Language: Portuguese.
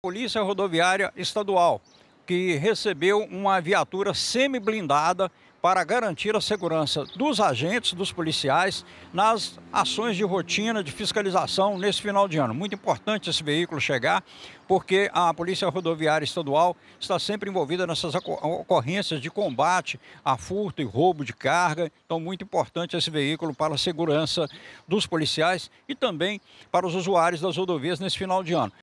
Polícia Rodoviária Estadual, que recebeu uma viatura semi-blindada para garantir a segurança dos agentes, dos policiais, nas ações de rotina de fiscalização nesse final de ano. Muito importante esse veículo chegar, porque a Polícia Rodoviária Estadual está sempre envolvida nessas ocorrências de combate a furto e roubo de carga. Então, muito importante esse veículo para a segurança dos policiais e também para os usuários das rodovias nesse final de ano.